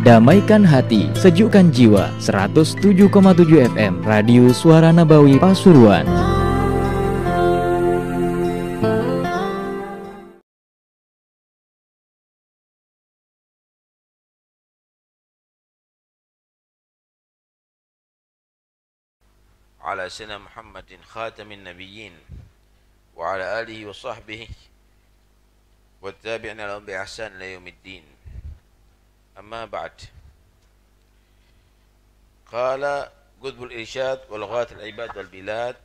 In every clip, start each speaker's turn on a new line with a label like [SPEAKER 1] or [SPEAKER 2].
[SPEAKER 1] Damaikan hati, sejukkan jiwa. 107,7 FM Radio Suara Nabawi Pasuruan. Ala Muhammadin khatamin nabiyyin wa ala alihi wa sahbihi wa ta'bi'na lahum bi ihsan ila yaumiddin. أما بعد قال قذب الإرشاد ولغات العباد والبلاد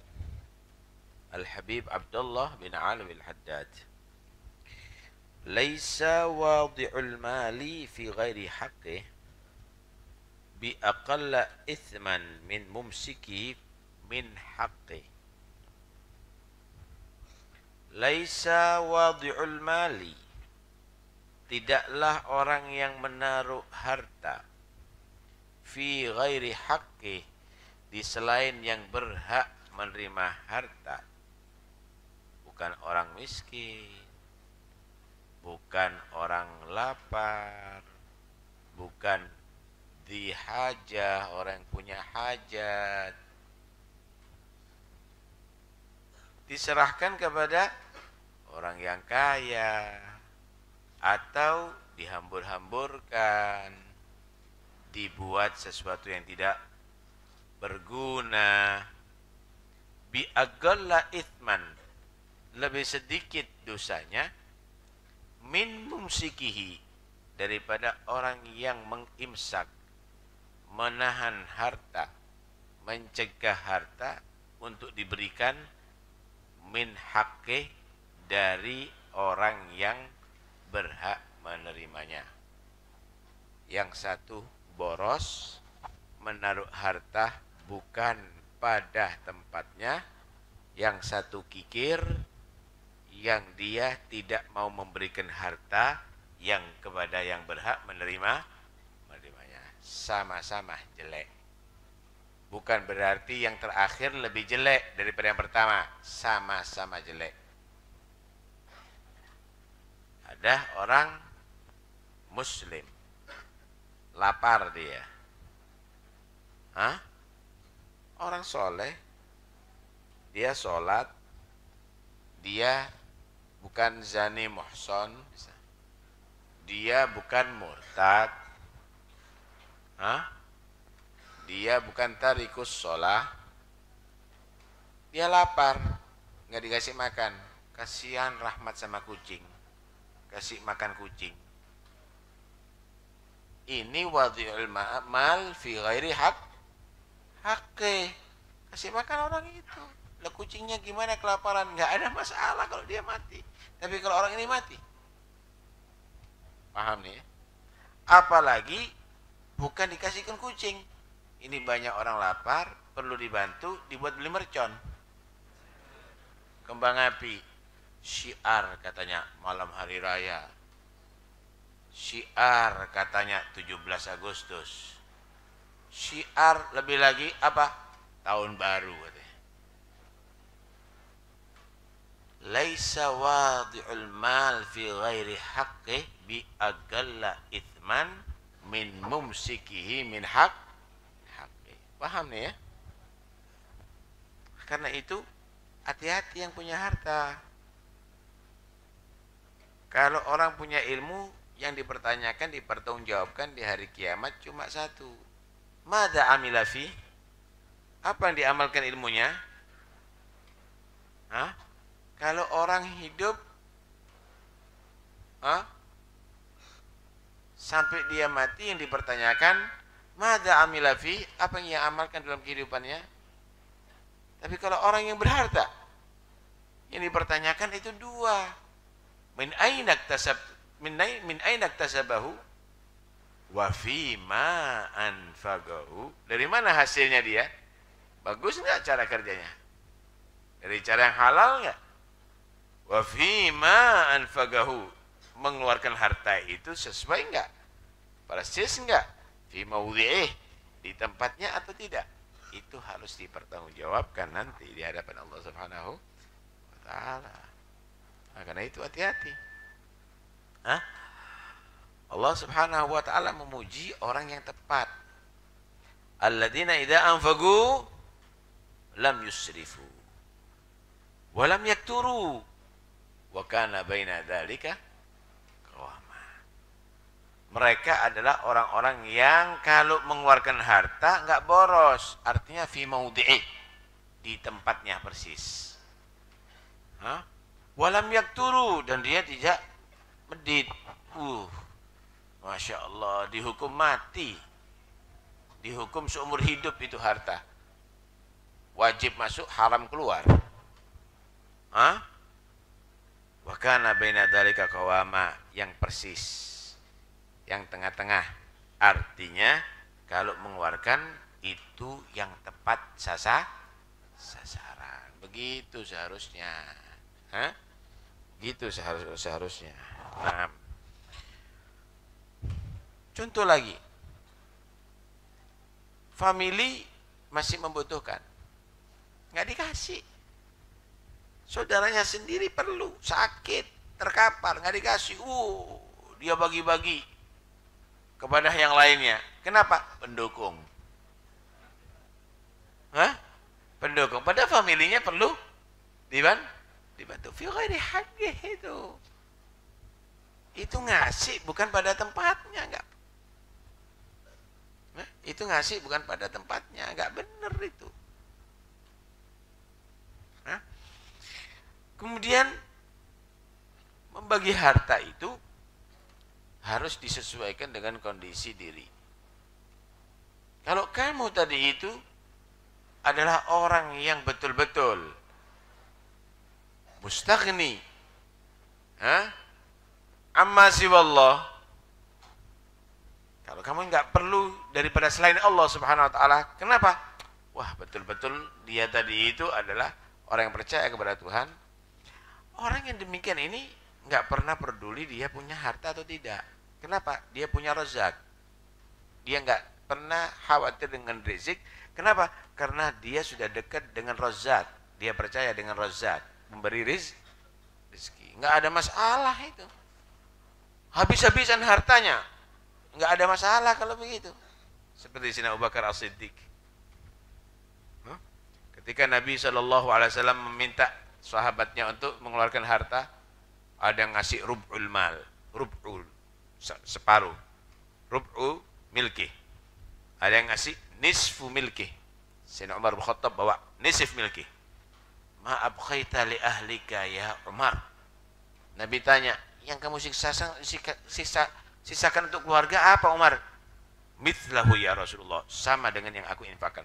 [SPEAKER 1] الحبيب عبد الله بن عالم الحداد ليس واضع المال في غير حقه بأقل إثما من ممسكه من حقه ليس واضع المال tidaklah orang yang menaruh harta fi ghairi haqqi di selain yang berhak menerima harta bukan orang miskin bukan orang lapar bukan dihajah orang yang punya hajat diserahkan kepada orang yang kaya atau dihambur-hamburkan, dibuat sesuatu yang tidak berguna, bi agalla ithman, lebih sedikit dosanya, min mumsikihi, daripada orang yang mengimsak, menahan harta, mencegah harta untuk diberikan min haqqih dari orang yang berhak menerimanya. Yang satu boros menaruh harta bukan pada tempatnya, yang satu kikir yang dia tidak mau memberikan harta yang kepada yang berhak menerima menerimanya sama-sama jelek bukan berarti yang terakhir lebih jelek daripada yang pertama sama-sama jelek ada orang muslim lapar dia Hah? orang soleh dia sholat dia bukan zani mohson, dia bukan murtad Hah? dia bukan tarikus sholat dia lapar nggak dikasih makan kasihan rahmat sama kucing kasih makan kucing ini wadhi'ul ma'mal fi ghairi hak hakke kasih makan orang itu lah kucingnya gimana kelaparan Enggak ada masalah kalau dia mati tapi kalau orang ini mati paham nih ya? apalagi bukan dikasihkan kucing ini banyak orang lapar perlu dibantu dibuat beli mercon kembang api syiar katanya malam hari raya syiar katanya 17 Agustus syiar lebih lagi apa tahun baru katanya laisa wadi'ul mal fi ghairi haqqi bi agalla ithman min mumsikihi min haq haqqi paham nih ya karena itu hati-hati yang punya harta kalau orang punya ilmu yang dipertanyakan, dipertanggungjawabkan di hari kiamat cuma satu. Mada amilafi? Apa yang diamalkan ilmunya? Hah? Kalau orang hidup Hah? sampai dia mati yang dipertanyakan mada amilafi apa yang ia amalkan dalam kehidupannya tapi kalau orang yang berharta yang dipertanyakan itu dua min aina iktasab min min aina iktasabahu wa fi ma anfagahu dari mana hasilnya dia bagus enggak cara kerjanya dari cara yang halal enggak wa fi ma anfagahu mengeluarkan harta itu sesuai nggak persis enggak fi maudhi'ih di tempatnya atau tidak itu harus dipertanggungjawabkan nanti di hadapan Allah Subhanahu wa taala Nah, karena itu hati-hati. Hah? Allah Subhanahu wa taala memuji orang yang tepat. Alladzina idza anfaqu lam yusrifu wa lam yakturu wa kana baina dzalika Mereka adalah orang-orang yang kalau mengeluarkan harta nggak boros, artinya fi maudhi'i di tempatnya persis. Hah? walam yak turu dan dia tidak medit uh masya Allah dihukum mati dihukum seumur hidup itu harta wajib masuk haram keluar Hah? Wakana bina dari kawama yang persis yang tengah-tengah artinya kalau mengeluarkan itu yang tepat sasa sasaran begitu seharusnya Hah? Gitu seharusnya. Nah, contoh lagi. Family masih membutuhkan. Nggak dikasih. Saudaranya sendiri perlu, sakit, terkapar, nggak dikasih. Uh, dia bagi-bagi kepada yang lainnya. Kenapa? Pendukung. Hah? Pendukung. Pada familinya perlu diban dibantu fi ghairi haqqih itu itu ngasih bukan pada tempatnya nggak nah, itu ngasih bukan pada tempatnya nggak benar itu nah, kemudian membagi harta itu harus disesuaikan dengan kondisi diri kalau kamu tadi itu adalah orang yang betul-betul mustaghni ha? amma siwallah kalau kamu nggak perlu daripada selain Allah subhanahu wa ta'ala kenapa? wah betul-betul dia tadi itu adalah orang yang percaya kepada Tuhan orang yang demikian ini nggak pernah peduli dia punya harta atau tidak kenapa? dia punya rezak dia nggak pernah khawatir dengan rezik. kenapa? karena dia sudah dekat dengan rozak dia percaya dengan rozak memberi riz, rizki, Nggak ada masalah itu. Habis-habisan hartanya. Nggak ada masalah kalau begitu. Seperti Sina Abu Bakar As-Siddiq. Ketika Nabi saw meminta sahabatnya untuk mengeluarkan harta, ada yang ngasih rub'ul mal, rub'ul, separuh, rub'u milki. Ada yang ngasih nisfu milki. Sina Umar bin Khattab bawa nisif milki. Maaf kaita li ahlika ya Umar Nabi tanya yang kamu sisakan sisa, sisakan untuk keluarga apa Umar mithlahu ya Rasulullah sama dengan yang aku infakkan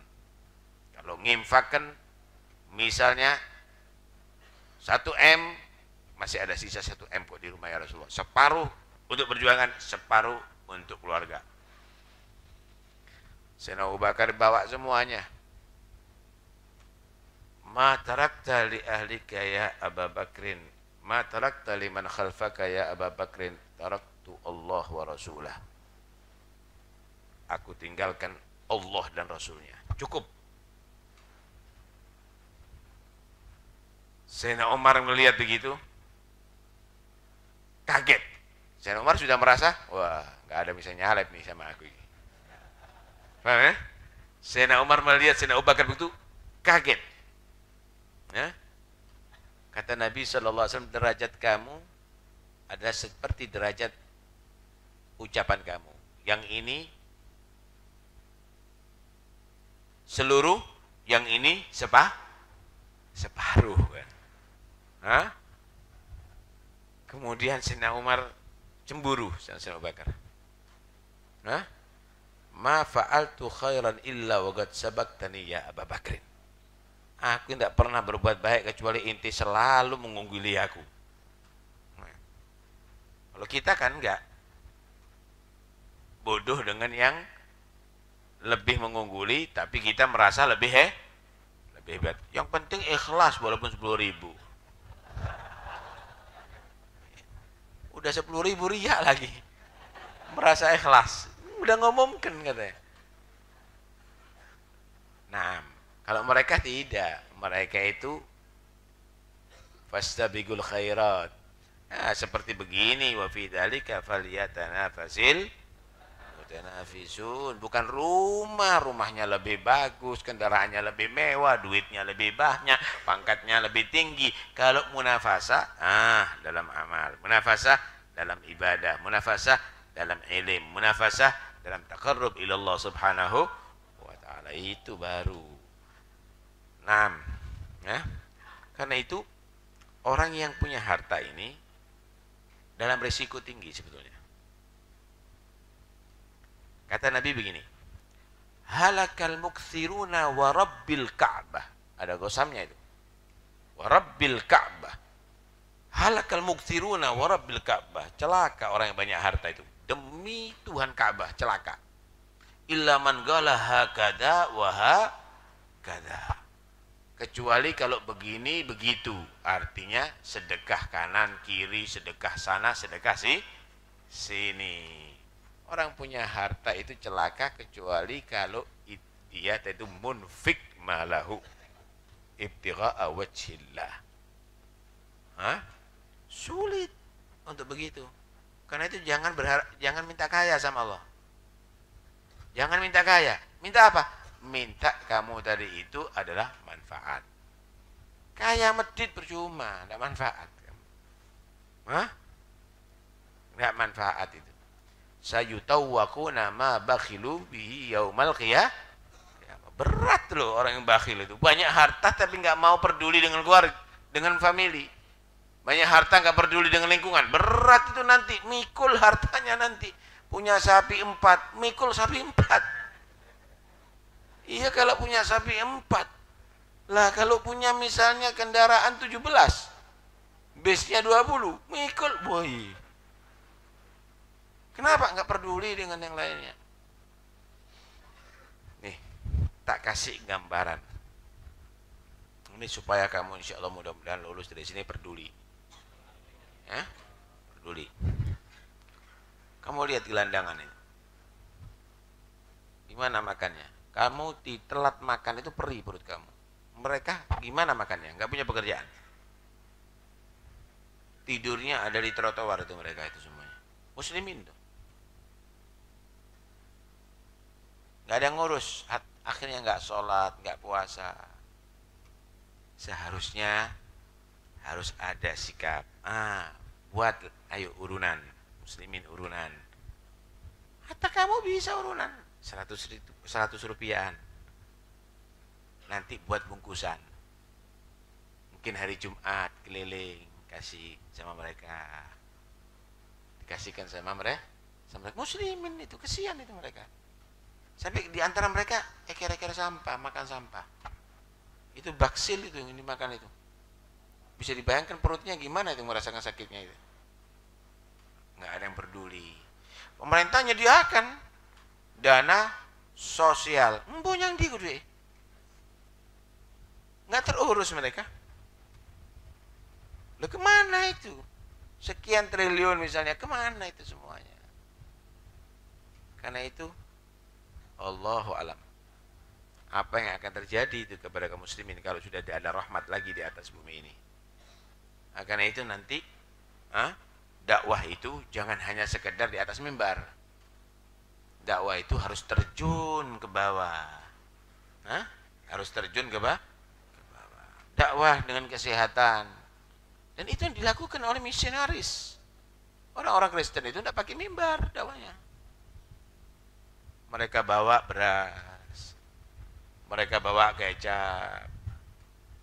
[SPEAKER 1] kalau nginfakkan misalnya 1 M masih ada sisa 1 M kok di rumah ya Rasulullah separuh untuk perjuangan separuh untuk keluarga Sayyidina Abu Bakar bawa semuanya Ma tarakta li ahli ya Abu Bakrin. Ma tarakta man khalfaka ya Abu Bakrin. Taraktu Allah wa Rasulah. Aku tinggalkan Allah dan Rasulnya. Cukup. Sayyidina Umar melihat begitu, kaget. Sayyidina Umar sudah merasa, wah nggak ada misalnya nyalep nih sama aku ini. Paham ya? Sayyidina Umar melihat Sayyidina Abu Bakar begitu, kaget. Nah, kata Nabi SAW, derajat kamu adalah seperti derajat ucapan kamu. Yang ini seluruh, yang ini sepah, separuh. Hah? Kemudian Sina Umar cemburu sama Sina Bakar. Hah? Ma fa'altu khairan illa wagat sabak taniya ya Abu Bakrin. Aku tidak pernah berbuat baik kecuali inti selalu mengungguli aku. Kalau kita kan enggak bodoh dengan yang lebih mengungguli, tapi kita merasa lebih he, eh, lebih hebat. Yang penting ikhlas walaupun sepuluh ribu. Udah sepuluh ribu riak lagi, merasa ikhlas. Udah ngomongkan katanya. Nah, kalau mereka tidak, mereka itu fastabigul khairat. Nah, seperti begini wa fi dzalika falyatanafasil mutanafisun. Bukan rumah, rumahnya lebih bagus, kendaraannya lebih mewah, duitnya lebih banyak, pangkatnya lebih tinggi. Kalau munafasa, ah dalam amal, munafasa dalam ibadah, munafasa dalam ilmu, munafasa dalam ila Allah subhanahu wa ta'ala itu baru Nah, Ya. karena itu orang yang punya harta ini dalam risiko tinggi sebetulnya. Kata Nabi begini, halakal muksiruna wa rabbil ka'bah. Ada gosamnya itu. Wa rabbil ka'bah. Halakal muksiruna wa rabbil ka'bah. Celaka orang yang banyak harta itu. Demi Tuhan Ka'bah, celaka. Illa man gala hakada wa kecuali kalau begini begitu artinya sedekah kanan kiri sedekah sana sedekah si sini orang punya harta itu celaka kecuali kalau dia iya, itu munfik malahu ibtigha'a wajhillah Hah? sulit untuk begitu karena itu jangan berharap jangan minta kaya sama Allah jangan minta kaya minta apa minta kamu tadi itu adalah manfaat. Kaya medit percuma, tidak manfaat. Hah? Tidak manfaat itu. Sayutawwaku nama bakhilu bihi yaumal Berat loh orang yang bakhil itu. Banyak harta tapi nggak mau peduli dengan keluarga, dengan family. Banyak harta nggak peduli dengan lingkungan. Berat itu nanti. Mikul hartanya nanti. Punya sapi empat, mikul sapi empat Iya kalau punya sapi empat. Lah kalau punya misalnya kendaraan tujuh belas, base dua puluh, Mikul boy. Kenapa nggak peduli dengan yang lainnya? Nih, tak kasih gambaran. Ini supaya kamu insya Allah mudah-mudahan lulus dari sini peduli. ya Peduli. Kamu lihat gelandangan ini. Gimana makannya? kamu ditelat makan itu perih perut kamu mereka gimana makannya Gak punya pekerjaan tidurnya ada di trotoar itu mereka itu semuanya muslimin tuh Gak ada yang ngurus akhirnya gak sholat gak puasa seharusnya harus ada sikap ah buat ayo urunan muslimin urunan hatta kamu bisa urunan 100, 100 rupiahan nanti buat bungkusan mungkin hari Jumat keliling kasih sama mereka dikasihkan sama mereka sama mereka muslimin itu kesian itu mereka sampai di antara mereka eker-eker sampah makan sampah itu baksil itu yang dimakan itu bisa dibayangkan perutnya gimana itu merasakan sakitnya itu nggak ada yang peduli pemerintahnya dia akan dana sosial. Empunyang yang kudu. E? Nggak terurus mereka. Lo kemana itu? Sekian triliun misalnya, kemana itu semuanya? Karena itu, Allahu alam. Apa yang akan terjadi itu kepada kaum muslimin kalau sudah tidak ada rahmat lagi di atas bumi ini? Nah, karena itu nanti, ha? Ah, dakwah itu jangan hanya sekedar di atas mimbar dakwah itu harus terjun ke bawah. Hah? Harus terjun ke bawah. Dakwah dengan kesehatan. Dan itu yang dilakukan oleh misionaris. Orang-orang Kristen itu tidak pakai mimbar dakwahnya. Mereka bawa beras. Mereka bawa kecap.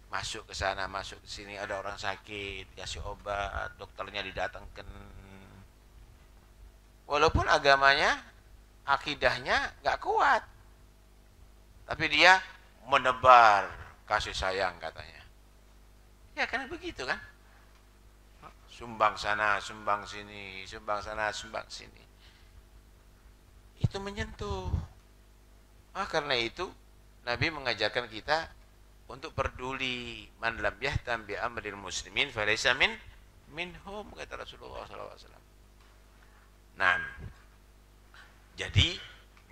[SPEAKER 1] Masuk ke sana, masuk ke sini, ada orang sakit, kasih obat, dokternya didatangkan. Walaupun agamanya akidahnya nggak kuat. Tapi dia menebar kasih sayang katanya. Ya karena begitu kan. Sumbang sana, sumbang sini, sumbang sana, sumbang sini. Itu menyentuh. Ah, karena itu Nabi mengajarkan kita untuk peduli man lam yahtam bi amril muslimin falaysa min minhum kata Rasulullah SAW. Nah, jadi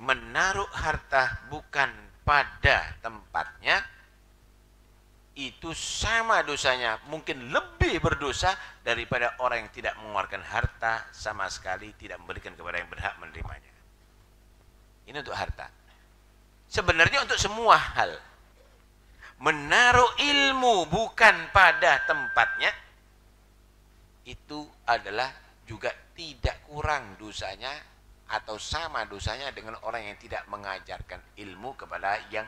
[SPEAKER 1] menaruh harta bukan pada tempatnya itu sama dosanya, mungkin lebih berdosa daripada orang yang tidak mengeluarkan harta sama sekali tidak memberikan kepada yang berhak menerimanya. Ini untuk harta. Sebenarnya untuk semua hal. Menaruh ilmu bukan pada tempatnya itu adalah juga tidak kurang dosanya atau sama dosanya dengan orang yang tidak mengajarkan ilmu kepada yang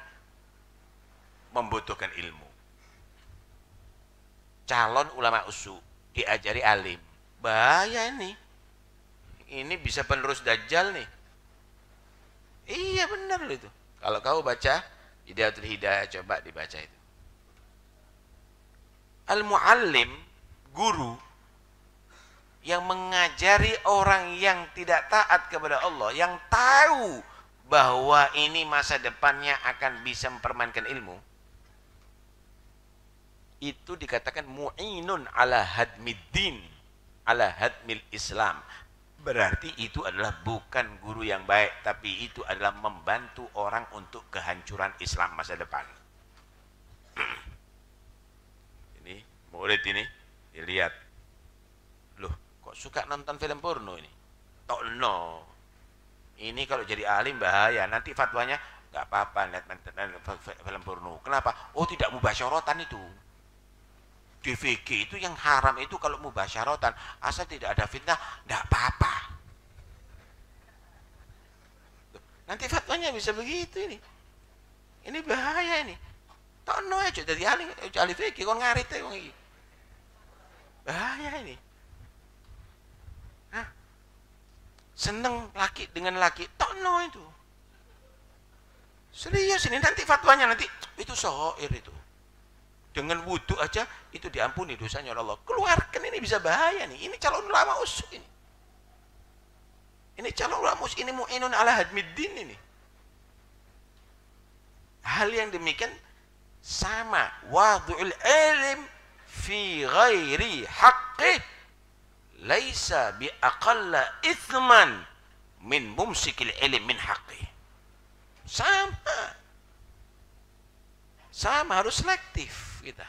[SPEAKER 1] membutuhkan ilmu. Calon ulama usu diajari alim. Bahaya ini. Ini bisa penerus dajjal nih. Iya benar loh itu. Kalau kau baca Hidayatul Hidayah coba dibaca itu. Al-muallim, guru yang mengajari orang yang tidak taat kepada Allah yang tahu bahwa ini masa depannya akan bisa mempermainkan ilmu itu dikatakan mu'inun ala hadmiddin ala hadmil islam berarti itu adalah bukan guru yang baik tapi itu adalah membantu orang untuk kehancuran Islam masa depan ini murid ini dilihat loh kok suka nonton film porno ini oh no ini kalau jadi alim bahaya nanti fatwanya nggak apa-apa lihat film porno kenapa oh tidak mubah syorotan itu di VG itu yang haram itu kalau mubah syorotan. asal tidak ada fitnah nggak apa-apa nanti fatwanya bisa begitu ini ini bahaya ini tak no ya jadi ahli ahli VG kon ngarit ya bahaya ini seneng laki dengan laki tono itu serius ini nanti fatwanya nanti itu sohir itu dengan wudhu aja itu diampuni dosanya Allah keluarkan ini bisa bahaya nih ini calon ulama usuk ini ini calon ulama usuk ini mu'inun ala hadmiddin ini hal yang demikian sama wadu'ul ilim fi ghairi haqqih laisa bi aqalla ithman min mumsikil ilm min haqqi. Sama. Sama harus selektif kita.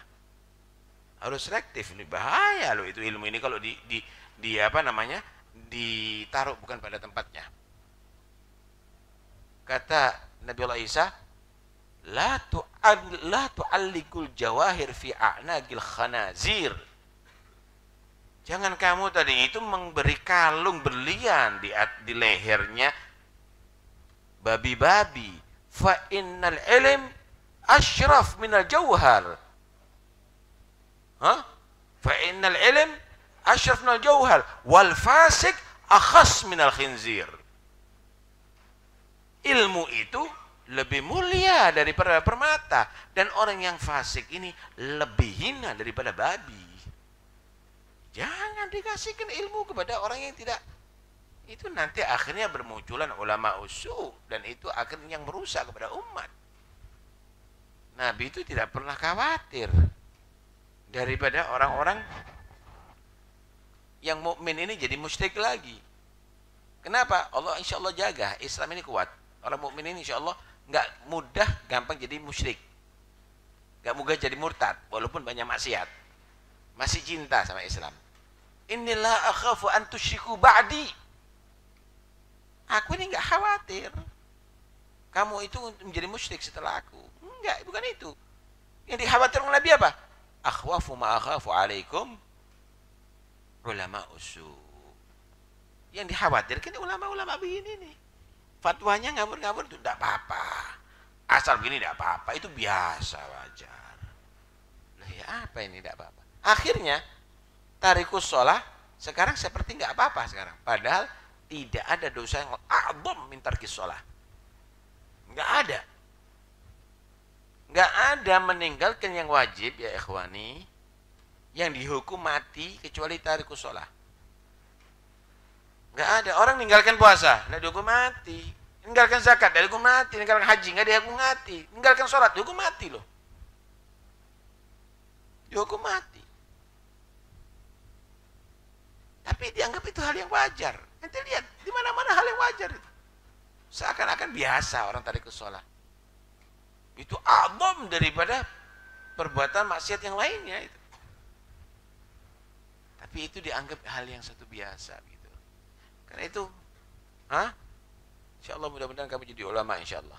[SPEAKER 1] Harus selektif ini bahaya loh itu ilmu ini kalau di di, di apa namanya? ditaruh bukan pada tempatnya. Kata Nabi Allah Isa, la tu'allikul jawahir fi a'nagil khanazir Jangan kamu tadi itu memberi kalung berlian di, di lehernya babi-babi. Fa innal ilm asyraf minal jauhar. Hah? Fa innal ilm asyraf minal jauhar. Wal fasik akhas minal khinzir. Ilmu itu lebih mulia daripada permata dan orang yang fasik ini lebih hina daripada babi. Jangan dikasihkan ilmu kepada orang yang tidak itu nanti akhirnya bermunculan ulama usu dan itu akhirnya yang merusak kepada umat. Nabi itu tidak pernah khawatir daripada orang-orang yang mukmin ini jadi musyrik lagi. Kenapa? Allah insya Allah jaga. Islam ini kuat. Orang mukmin ini insya Allah nggak mudah gampang jadi musyrik. Nggak mudah jadi murtad walaupun banyak maksiat. Masih cinta sama Islam. Inilah akhafu an ba'di. Aku ini enggak khawatir. Kamu itu menjadi musyrik setelah aku. Enggak, bukan itu. Yang oleh Nabi apa? Akhwafu ma akhafu alaikum ulama usu. Yang dikhawatirkan ulama-ulama begini nih. Fatwanya ngabur-ngabur itu enggak apa-apa. Asal begini enggak apa-apa, itu biasa wajar. Nah, ya apa ini enggak apa-apa. Akhirnya tarikus sholat, sekarang seperti nggak apa-apa sekarang. Padahal tidak ada dosa yang abom mintar sholah. Nggak ada. Nggak ada meninggalkan yang wajib ya ikhwani. Yang dihukum mati kecuali tarikus sholat. Nggak ada. Orang meninggalkan puasa. Nggak dihukum mati. Meninggalkan zakat. Nggak dihukum mati. Meninggalkan haji. Nggak dihukum mati. Meninggalkan sholat. Dihukum mati loh. Dihukum mati. ini dianggap itu hal yang wajar. Nanti lihat, di mana-mana hal yang wajar itu. Seakan-akan biasa orang tarik ke sholat. Itu abom daripada perbuatan maksiat yang lainnya itu. Tapi itu dianggap hal yang satu biasa gitu. Karena itu, ha? Insya Allah mudah-mudahan kamu jadi ulama insya Allah.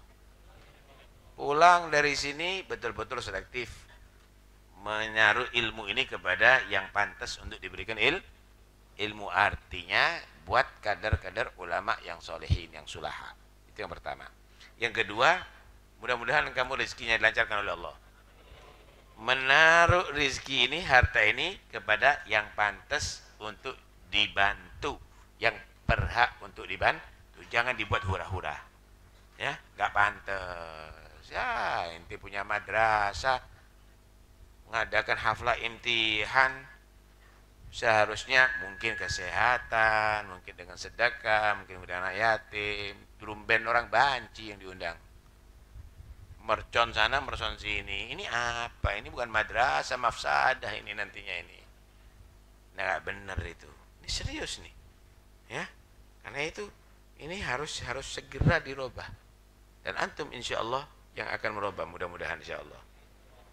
[SPEAKER 1] Pulang dari sini betul-betul selektif menyaruh ilmu ini kepada yang pantas untuk diberikan il ilmu artinya buat kader-kader ulama yang solehin, yang sulaha. Itu yang pertama. Yang kedua, mudah-mudahan kamu rezekinya dilancarkan oleh Allah. Menaruh rezeki ini, harta ini kepada yang pantas untuk dibantu, yang berhak untuk dibantu. Jangan dibuat hura-hura. Ya, nggak pantas. Ya, inti punya madrasah, mengadakan hafla imtihan, seharusnya mungkin kesehatan, mungkin dengan sedekah, mungkin dengan anak yatim, drum band orang banci yang diundang. Mercon sana, mercon sini. Ini apa? Ini bukan madrasah, mafsadah ini nantinya ini. Nah, benar itu. Ini serius nih. Ya. Karena itu ini harus harus segera dirubah. Dan antum insya Allah yang akan merubah mudah-mudahan insya Allah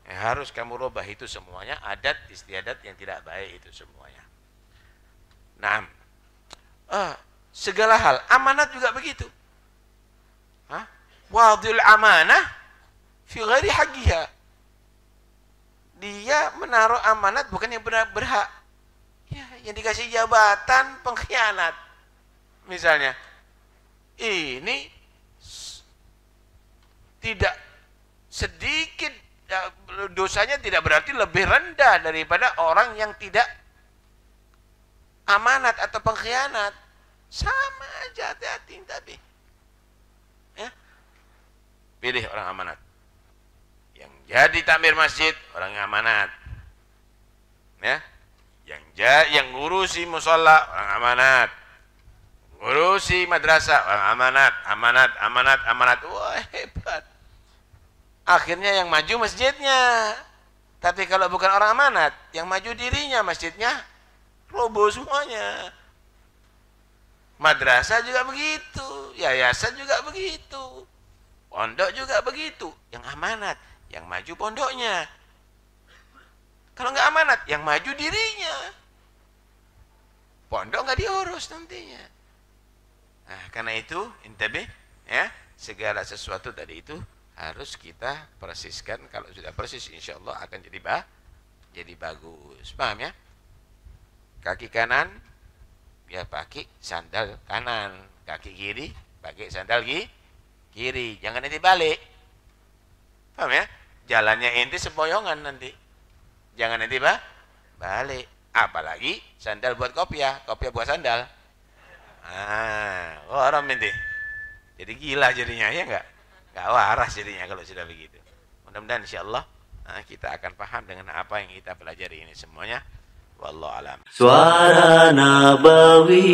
[SPEAKER 1] yang eh, harus kamu rubah itu semuanya adat istiadat yang tidak baik itu semuanya. Naam. Uh, segala hal amanat juga begitu. Hah? Wadil amanah fi ghairi haqqiha. Dia menaruh amanat bukan yang benar berhak. Ya, yang dikasih jabatan pengkhianat. Misalnya, ini tidak sedikit dosanya tidak berarti lebih rendah daripada orang yang tidak amanat atau pengkhianat. Sama aja hati-hati tapi. Ya. Pilih orang amanat. Yang jadi tamir masjid orang yang amanat. Ya. Yang ja yang ngurusi musola orang amanat. Ngurusi madrasah orang amanat, amanat, amanat, amanat. Wah, hebat Akhirnya yang maju masjidnya. Tapi kalau bukan orang amanat, yang maju dirinya masjidnya roboh semuanya. Madrasah juga begitu, yayasan juga begitu, pondok juga begitu. Yang amanat, yang maju pondoknya. Kalau nggak amanat, yang maju dirinya. Pondok nggak diurus nantinya. Nah, karena itu, intabe, ya, segala sesuatu tadi itu harus kita persiskan kalau sudah persis insya Allah akan jadi bah jadi bagus paham ya kaki kanan ya pakai sandal kanan kaki kiri pakai sandal kiri kiri jangan nanti balik paham ya jalannya inti sempoyongan nanti jangan nanti bah balik apalagi sandal buat kopi ya kopi buat sandal ah orang nanti jadi gila jadinya ya enggak gak waras jadinya kalau sudah begitu mudah-mudahan insyaallah eh, kita akan paham dengan apa yang kita pelajari ini semuanya Wallahualam. suara nabawi